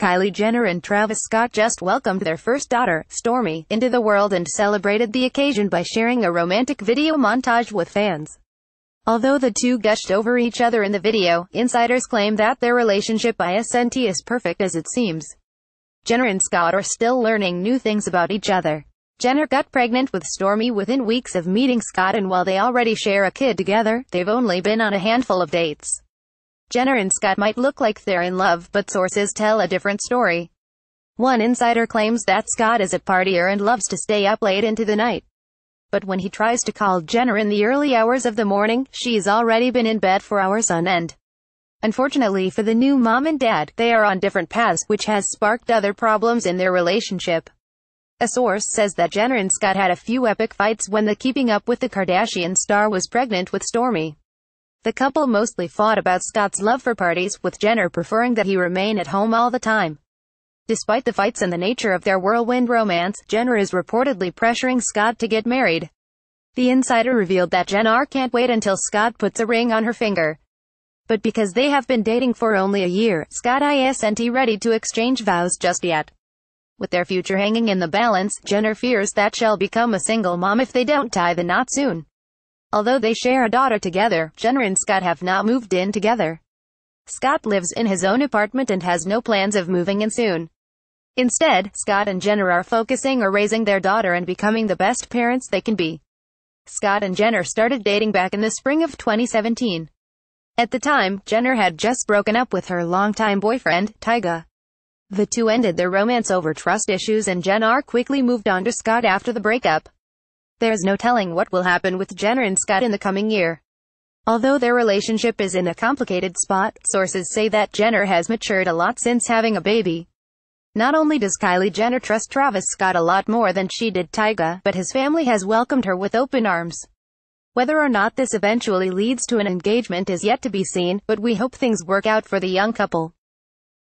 Kylie Jenner and Travis Scott just welcomed their first daughter, Stormy, into the world and celebrated the occasion by sharing a romantic video montage with fans. Although the two gushed over each other in the video, insiders claim that their relationship by not is perfect as it seems. Jenner and Scott are still learning new things about each other. Jenner got pregnant with Stormy within weeks of meeting Scott and while they already share a kid together, they've only been on a handful of dates. Jenner and Scott might look like they're in love, but sources tell a different story. One insider claims that Scott is a partier and loves to stay up late into the night. But when he tries to call Jenner in the early hours of the morning, she's already been in bed for hours on end. Unfortunately for the new mom and dad, they are on different paths, which has sparked other problems in their relationship. A source says that Jenner and Scott had a few epic fights when the Keeping Up with the Kardashian star was pregnant with Stormy. The couple mostly fought about Scott's love for parties, with Jenner preferring that he remain at home all the time. Despite the fights and the nature of their whirlwind romance, Jenner is reportedly pressuring Scott to get married. The insider revealed that Jenner can't wait until Scott puts a ring on her finger. But because they have been dating for only a year, Scott isn't ready to exchange vows just yet. With their future hanging in the balance, Jenner fears that she'll become a single mom if they don't tie the knot soon. Although they share a daughter together, Jenner and Scott have not moved in together. Scott lives in his own apartment and has no plans of moving in soon. Instead, Scott and Jenner are focusing on raising their daughter and becoming the best parents they can be. Scott and Jenner started dating back in the spring of 2017. At the time, Jenner had just broken up with her longtime boyfriend, Tyga. The two ended their romance over trust issues and Jenner quickly moved on to Scott after the breakup. There is no telling what will happen with Jenner and Scott in the coming year. Although their relationship is in a complicated spot, sources say that Jenner has matured a lot since having a baby. Not only does Kylie Jenner trust Travis Scott a lot more than she did Tyga, but his family has welcomed her with open arms. Whether or not this eventually leads to an engagement is yet to be seen, but we hope things work out for the young couple.